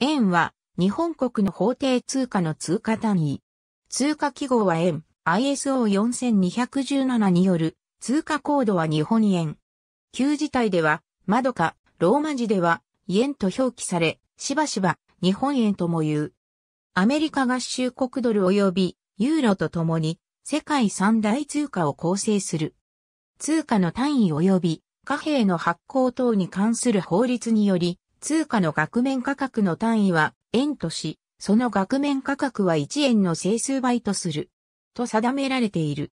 円は日本国の法定通貨の通貨単位。通貨記号は円、ISO4217 による通貨コードは日本円。旧字体では、窓か、ローマ字では、円と表記され、しばしば日本円とも言う。アメリカ合衆国ドル及びユーロとともに世界三大通貨を構成する。通貨の単位及び貨幣の発行等に関する法律により、通貨の額面価格の単位は円とし、その額面価格は1円の整数倍とする。と定められている。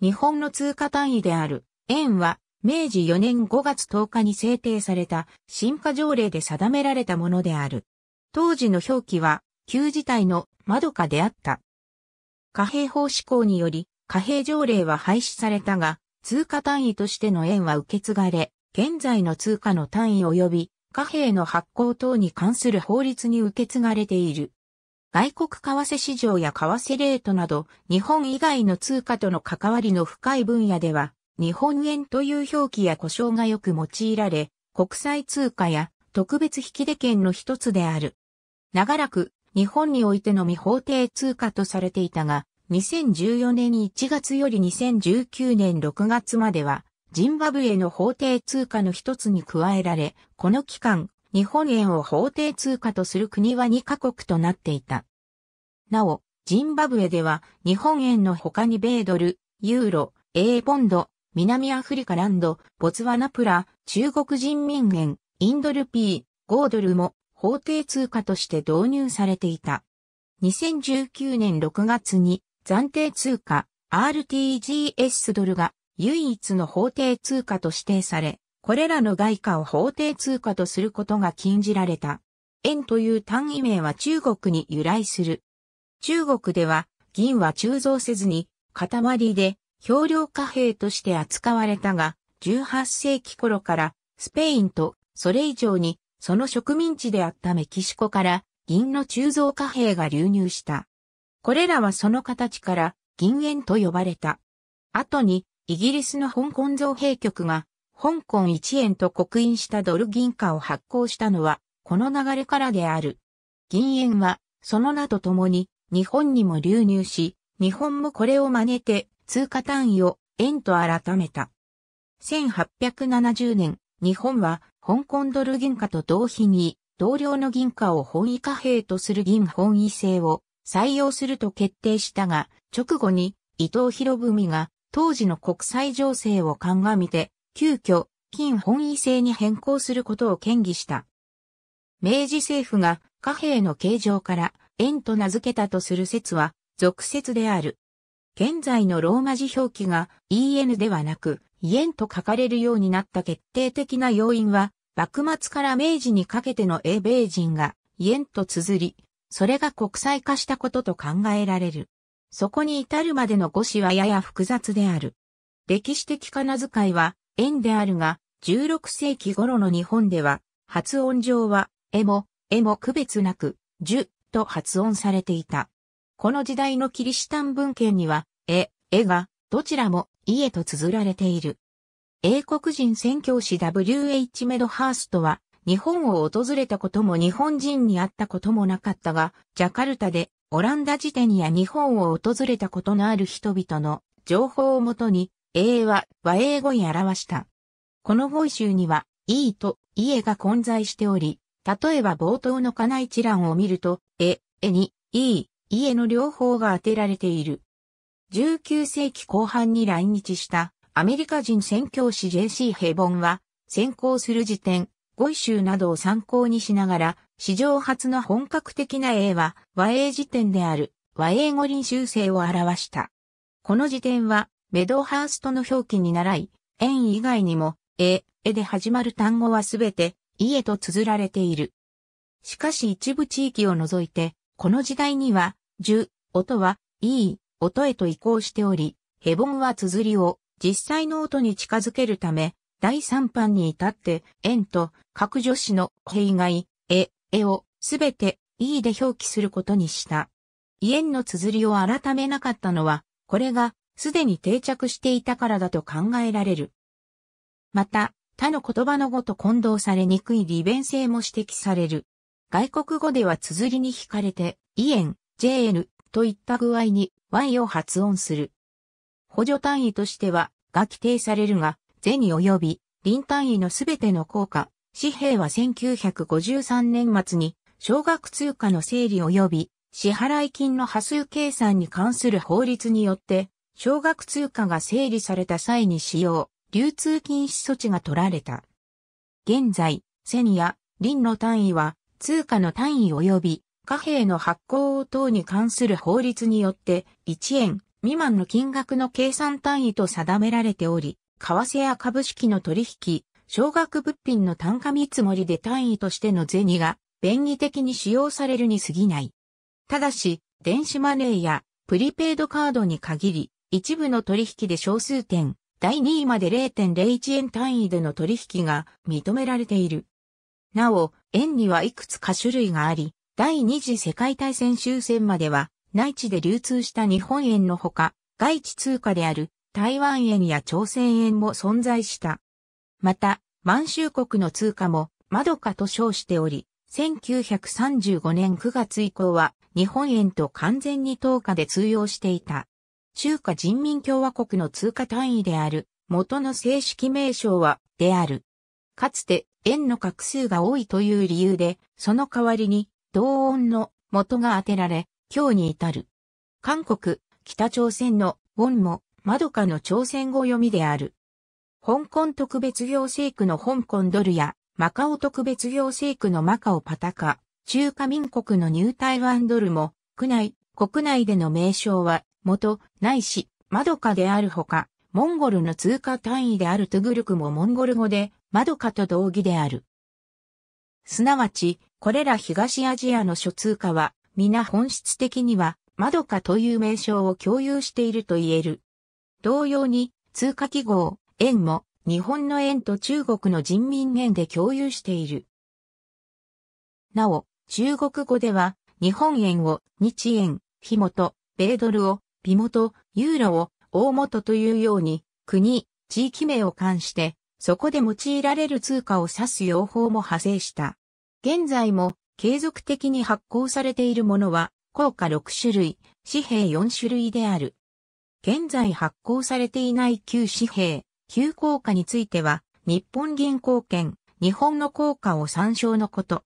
日本の通貨単位である円は明治4年5月10日に制定された新化条例で定められたものである。当時の表記は旧自体の窓かであった。貨幣法施行により貨幣条例は廃止されたが、通貨単位としての円は受け継がれ、現在の通貨の単位及び貨幣の発行等に関する法律に受け継がれている。外国為替市場や為替レートなど、日本以外の通貨との関わりの深い分野では、日本円という表記や呼称がよく用いられ、国際通貨や特別引出券の一つである。長らく日本においての未法定通貨とされていたが、2014年1月より2019年6月まではジンバブエの法定通貨の一つに加えられ、この期間、日本円を法定通貨とする国は2カ国となっていた。なお、ジンバブエでは日本円の他に米ドル、ユーロ、ーポンド、南アフリカランド、ボツワナプラ、中国人民元、インドルピー、ードルも法定通貨として導入されていた。2019年6月に暫定通貨 RTGS ドルが唯一の法定通貨と指定され、これらの外貨を法定通貨とすることが禁じられた。円という単位名は中国に由来する。中国では銀は鋳造せずに塊で表量貨幣として扱われたが、18世紀頃からスペインとそれ以上にその植民地であったメキシコから銀の鋳造貨幣が流入した。これらはその形から銀円と呼ばれた。後にイギリスの香港造幣局が、香港1円と刻印したドル銀貨を発行したのは、この流れからである。銀円は、その名とともに、日本にも流入し、日本もこれを真似て、通貨単位を円と改めた。1870年、日本は、香港ドル銀貨と同比に、同僚の銀貨を本位貨幣とする銀本位制を採用すると決定したが、直後に伊藤博文が当時の国際情勢を鑑みて、急遽、金本位制に変更することを建議した。明治政府が貨幣の形状から円と名付けたとする説は、俗説である。現在のローマ字表記が EN ではなく、イエンと書かれるようになった決定的な要因は、幕末から明治にかけての英米人がイエンと綴り、それが国際化したことと考えられる。そこに至るまでの語詞はやや複雑である。歴史的仮名遣いは、円であるが、16世紀頃の日本では、発音上は、えも、えも区別なく、じゅ、と発音されていた。この時代のキリシタン文献には、え、えが、どちらも、いえと綴られている。英国人宣教師 W.H. メドハーストは、日本を訪れたことも日本人に会ったこともなかったが、ジャカルタでオランダ辞典や日本を訪れたことのある人々の情報をもとに、英和和英語に表した。この語彙集には、いいと、いえが混在しており、例えば冒頭の課内一覧を見ると、え、えに、いい、いえの両方が当てられている。19世紀後半に来日したアメリカ人宣教師 J.C. ヘボンは、先行する辞典、語彙集などを参考にしながら、史上初の本格的な英は和英辞典である和英語臨修正を表した。この辞典はメドハーストの表記に習い、円以外にも、え、えで始まる単語はすべて、いえと綴られている。しかし一部地域を除いて、この時代には、十、音は、いい、音へと移行しており、ヘボンは綴りを実際の音に近づけるため、第3版に至って、円と各助詞の、へ以え、絵をすべて E で表記することにした。イエンの綴りを改めなかったのは、これがすでに定着していたからだと考えられる。また、他の言葉の語と混同されにくい利便性も指摘される。外国語では綴りに惹かれて、イエン、JN といった具合に Y を発音する。補助単位としては、が規定されるが、ゼに及び、臨単位のすべての効果、紙幣は1953年末に、小額通貨の整理及び支払金の波数計算に関する法律によって、小額通貨が整理された際に使用、流通禁止措置が取られた。現在、銭や輪の単位は、通貨の単位及び貨幣の発行等に関する法律によって、1円未満の金額の計算単位と定められており、為替や株式の取引、小額物品の単価見積もりで単位としての銭が便宜的に使用されるに過ぎない。ただし、電子マネーやプリペイドカードに限り、一部の取引で小数点、第2位まで0.01円単位での取引が認められている。なお、円にはいくつか種類があり、第二次世界大戦終戦までは、内地で流通した日本円のほか、外地通貨である台湾円や朝鮮円も存在した。また、満州国の通貨も、マドカと称しており、1935年9月以降は、日本円と完全に等価で通用していた。中華人民共和国の通貨単位である、元の正式名称は、である。かつて、円の画数が多いという理由で、その代わりに、同音の元が当てられ、今日に至る。韓国、北朝鮮のウォンも、マドカの朝鮮語読みである。香港特別行政区の香港ドルや、マカオ特別行政区のマカオパタカ、中華民国のニュータイワンドルも、区内、国内での名称は、元、ないし、マドカであるほか、モンゴルの通貨単位であるトゥグルクもモンゴル語で、マドカと同義である。すなわち、これら東アジアの諸通貨は、皆本質的には、マドカという名称を共有していると言える。同様に、通貨記号、円も日本の円と中国の人民元で共有している。なお、中国語では日本円を日円、日元、米ドルを、美元、ユーロを、大元というように、国、地域名を冠して、そこで用いられる通貨を指す用法も派生した。現在も継続的に発行されているものは、硬貨6種類、紙幣4種類である。現在発行されていない旧紙幣、旧降下については、日本銀行券、日本の硬貨を参照のこと。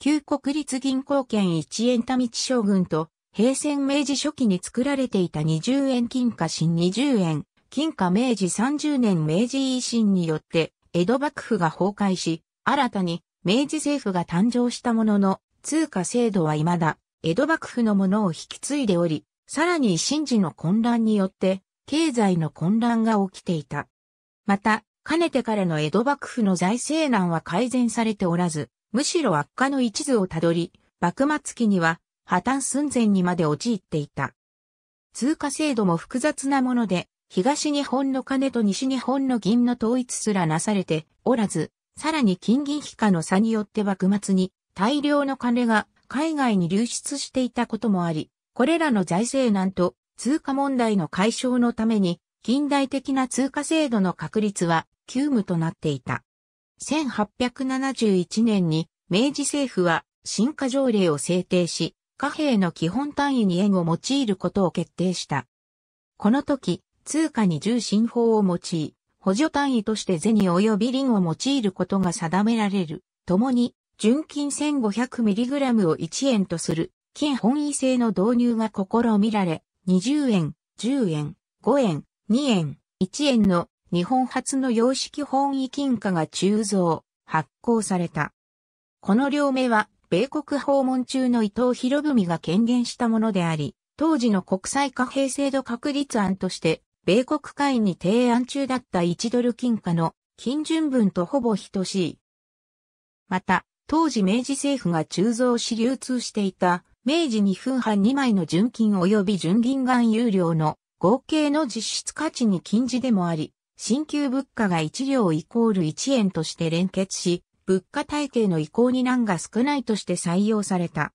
旧国立銀行券1円田道将軍と、平成明治初期に作られていた20円金貨新20円、金貨明治30年明治維新によって、江戸幕府が崩壊し、新たに明治政府が誕生したものの、通貨制度は未だ、江戸幕府のものを引き継いでおり、さらに新時の混乱によって、経済の混乱が起きていた。また、かねてからの江戸幕府の財政難は改善されておらず、むしろ悪化の一途をたどり、幕末期には破綻寸前にまで陥っていた。通貨制度も複雑なもので、東日本の金と西日本の銀の統一すらなされておらず、さらに金銀比価の差によって幕末に大量の金が海外に流出していたこともあり、これらの財政難と通貨問題の解消のために近代的な通貨制度の確立は急務となっていた。1871年に明治政府は新貨条例を制定し、貨幣の基本単位に円を用いることを決定した。この時、通貨に重心法を用い、補助単位として銭及び輪を用いることが定められる。共に、純金 1500mg を1円とする、金本位制の導入が試みられ、20円、10円、5円、2円、1円の日本初の洋式本位金貨が鋳造、発行された。この両名は、米国訪問中の伊藤博文が権限したものであり、当時の国際貨幣制度確立案として、米国会に提案中だった1ドル金貨の金準分とほぼ等しい。また、当時明治政府が鋳造し流通していた、明治2分半2枚の純金及び純銀含有量の合計の実質価値に近似でもあり、新旧物価が1両イコール1円として連結し、物価体系の移行に難が少ないとして採用された。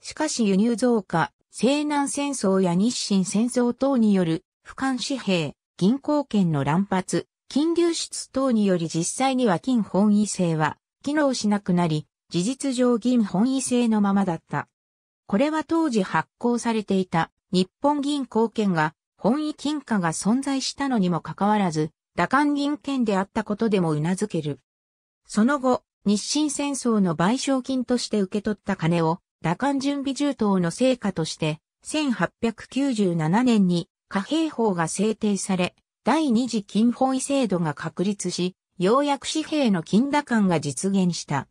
しかし輸入増加、西南戦争や日清戦争等による俯瞰紙幣、銀行券の乱発、金流出等により実際には金本位制は機能しなくなり、事実上銀本位制のままだった。これは当時発行されていた日本銀行券が本位金貨が存在したのにもかかわらず、打艦銀券であったことでも頷ける。その後、日清戦争の賠償金として受け取った金を、打艦準備重等の成果として、1897年に貨幣法が制定され、第二次金本位制度が確立し、ようやく紙幣の金打艦が実現した。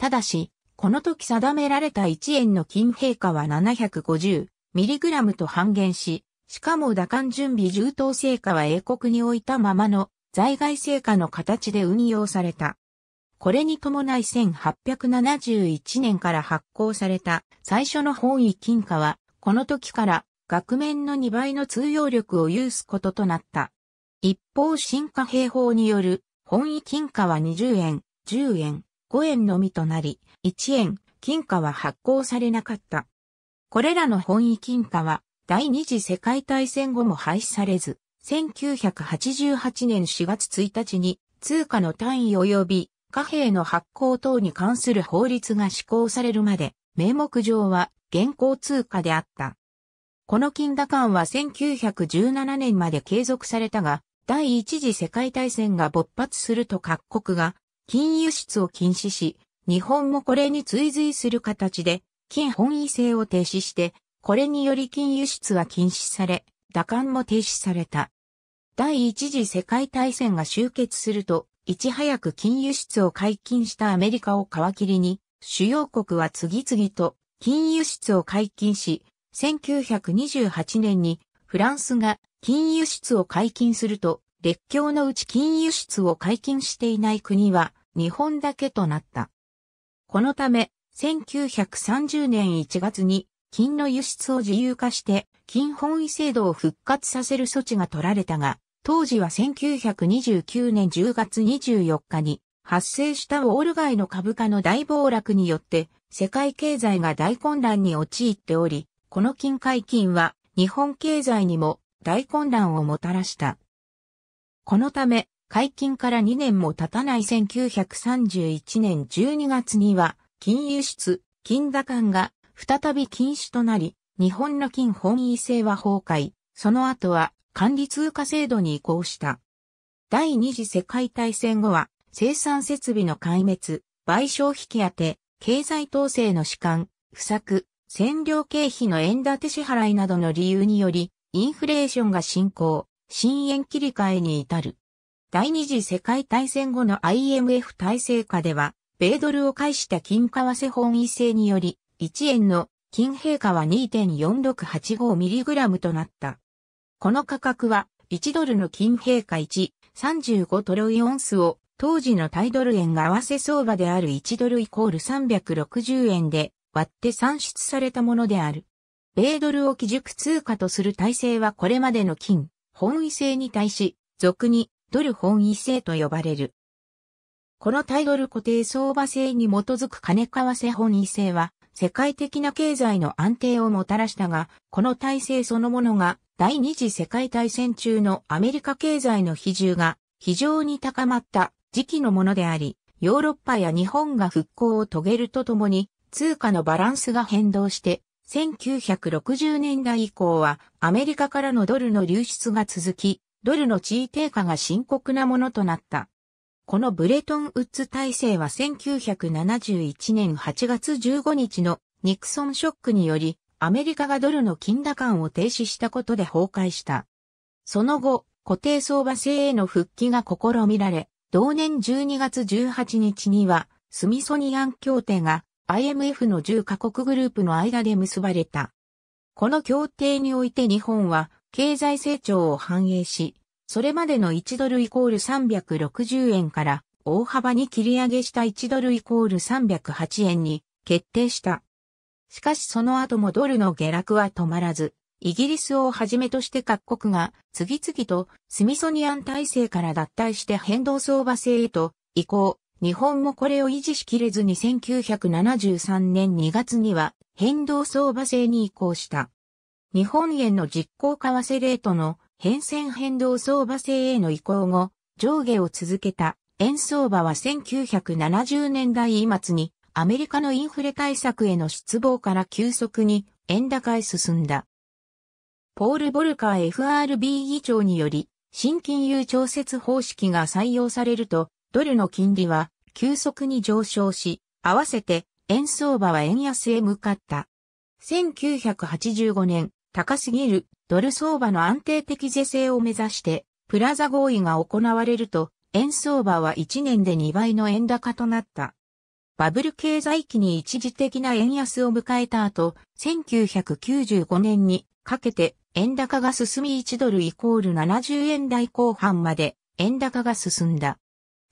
ただし、この時定められた1円の金平価は750ミリグラムと半減し、しかも打艦準備重等成果は英国に置いたままの在外成果の形で運用された。これに伴い1871年から発行された最初の本位金貨は、この時から額面の2倍の通用力を有すこととなった。一方新貨幣法による本位金貨は20円、10円、5円のみとなり、1円、金貨は発行されなかった。これらの本位金貨は第二次世界大戦後も廃止されず、1988年4月1日に通貨の単位及び貨幣の発行等に関する法律が施行されるまで、名目上は現行通貨であった。この金打間は1917年まで継続されたが、第一次世界大戦が勃発すると各国が金輸出を禁止し、日本もこれに追随する形で、金本位制を停止して、これにより金輸出は禁止され、打艦も停止された。第一次世界大戦が終結すると、いち早く金輸出を解禁したアメリカを皮切りに、主要国は次々と金輸出を解禁し、1928年にフランスが金輸出を解禁すると、列強のうち金輸出を解禁していない国は日本だけとなった。このため、1930年1月に金の輸出を自由化して、金本位制度を復活させる措置が取られたが、当時は1929年10月24日に発生したウォール街の株価の大暴落によって世界経済が大混乱に陥っており、この金解禁は日本経済にも大混乱をもたらした。このため、解禁から2年も経たない1931年12月には、金輸出、金打間が再び禁止となり、日本の金本位制は崩壊、その後は管理通貨制度に移行した。第二次世界大戦後は生産設備の壊滅、賠償引き当て、経済統制の主観、不作、占領経費の円建て支払いなどの理由により、インフレーションが進行、新円切り替えに至る。第二次世界大戦後の IMF 体制下では、米ドルを介した金為替本位制により、1円の金陛下は 2.4685mg となった。この価格は1ドルの金陛下135トロイオンスを当時のタイドル円が合わせ相場である1ドルイコール360円で割って算出されたものである。米ドルを基軸通貨とする体制はこれまでの金本位制に対し、俗にドル本位制と呼ばれる。このタイドル固定相場制に基づく金為替本位制は、世界的な経済の安定をもたらしたが、この体制そのものが第二次世界大戦中のアメリカ経済の比重が非常に高まった時期のものであり、ヨーロッパや日本が復興を遂げるとともに、通貨のバランスが変動して、1960年代以降はアメリカからのドルの流出が続き、ドルの地位低下が深刻なものとなった。このブレトンウッズ体制は1971年8月15日のニクソンショックにより、アメリカがドルの金打感を停止したことで崩壊した。その後、固定相場制への復帰が試みられ、同年12月18日には、スミソニアン協定が IMF の10カ国グループの間で結ばれた。この協定において日本は経済成長を反映し、それまでの1ドルイコール360円から大幅に切り上げした1ドルイコール308円に決定した。しかしその後もドルの下落は止まらず、イギリスをはじめとして各国が次々とスミソニアン体制から脱退して変動相場制へと移行。日本もこれを維持しきれずに1973年2月には変動相場制に移行した。日本円の実行為替レートの変遷変動相場制への移行後、上下を続けた円相場は1970年代末にアメリカのインフレ対策への失望から急速に円高へ進んだ。ポール・ボルカー FRB 議長により、新金融調節方式が採用されると、ドルの金利は急速に上昇し、合わせて円相場は円安へ向かった。1985年、高すぎるドル相場の安定的是正を目指して、プラザ合意が行われると、円相場は1年で2倍の円高となった。バブル経済期に一時的な円安を迎えた後、1995年にかけて円高が進み1ドルイコール70円台後半まで円高が進んだ。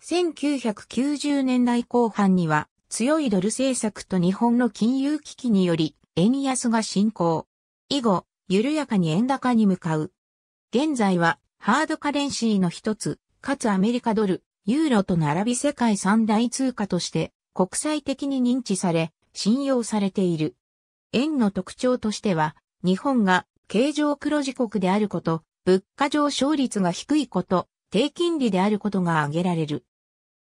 1990年代後半には強いドル政策と日本の金融危機により円安が進行。以後、緩やかに円高に向かう。現在はハードカレンシーの一つ、かつアメリカドル、ユーロと並び世界三大通貨として国際的に認知され、信用されている。円の特徴としては、日本が経常黒字国であること、物価上昇率が低いこと、低金利であることが挙げられる。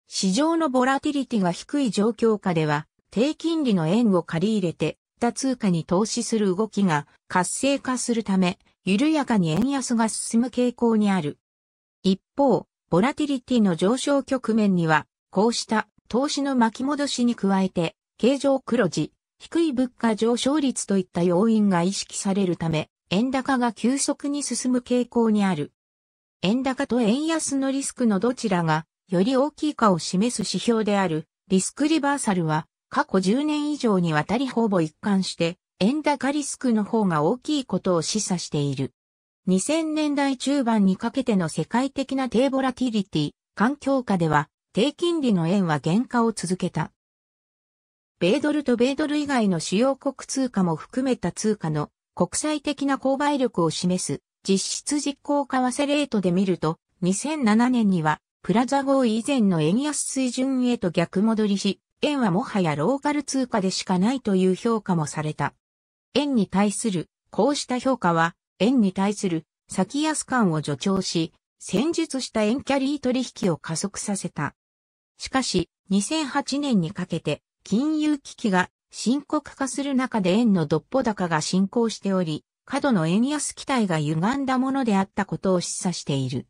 市場のボラティリティが低い状況下では、低金利の円を借り入れて、した通貨に投資する動きが活性化するため、緩やかに円安が進む傾向にある。一方、ボラティリティの上昇局面には、こうした投資の巻き戻しに加えて、形状黒字、低い物価上昇率といった要因が意識されるため、円高が急速に進む傾向にある。円高と円安のリスクのどちらがより大きいかを示す指標であるリスクリバーサルは過去10年以上にわたりほぼ一貫して、円高リスクの方が大きいことを示唆している。2000年代中盤にかけての世界的な低ボラティリティ、環境下では、低金利の円は減価を続けた。米ドルと米ドル以外の主要国通貨も含めた通貨の国際的な購買力を示す実質実効為替レートで見ると2007年にはプラザ合意以前の円安水準へと逆戻りし円はもはやローカル通貨でしかないという評価もされた。円に対する、こうした評価は、円に対する、先安感を助長し、戦術した円キャリー取引を加速させた。しかし、2008年にかけて、金融危機が深刻化する中で円のどっぽ高が進行しており、過度の円安期待が歪んだものであったことを示唆している。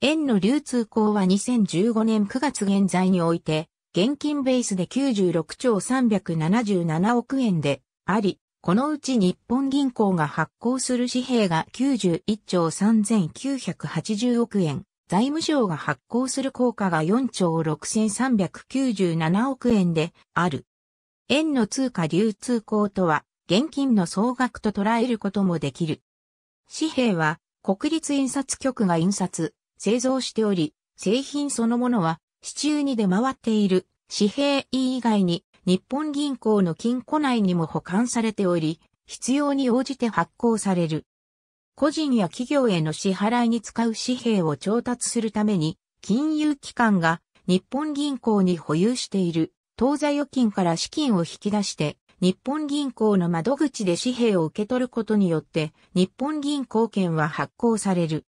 円の流通口は2015年9月現在において、現金ベースで96兆377億円であり、このうち日本銀行が発行する紙幣が91兆3980億円、財務省が発行する効果が4兆6397億円である。円の通貨流通口とは、現金の総額と捉えることもできる。紙幣は、国立印刷局が印刷、製造しており、製品そのものは市中に出回っている紙幣以外に日本銀行の金庫内にも保管されており、必要に応じて発行される。個人や企業への支払いに使う紙幣を調達するために、金融機関が日本銀行に保有している当座預金から資金を引き出して、日本銀行の窓口で紙幣を受け取ることによって、日本銀行券は発行される。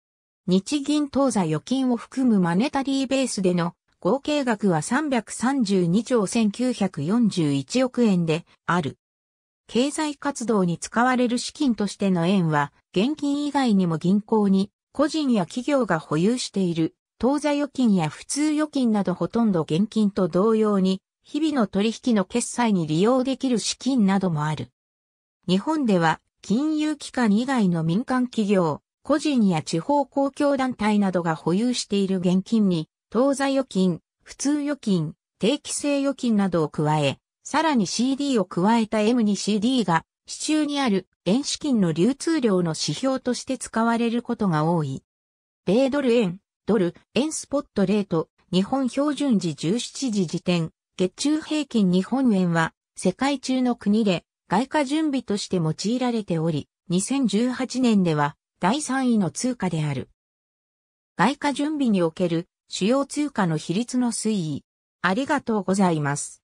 日銀当座預金を含むマネタリーベースでの合計額は332兆1941億円である。経済活動に使われる資金としての円は、現金以外にも銀行に、個人や企業が保有している、当座預金や普通預金などほとんど現金と同様に、日々の取引の決済に利用できる資金などもある。日本では、金融機関以外の民間企業、個人や地方公共団体などが保有している現金に、当座預金、普通預金、定期性預金などを加え、さらに CD を加えた M に CD が、支柱にある円資金の流通量の指標として使われることが多い。米ドル円、ドル、円スポットレート、日本標準時17時時点、月中平均日本円は、世界中の国で外貨準備として用いられており、2018年では第3位の通貨である。外貨準備における主要通貨の比率の推移。ありがとうございます。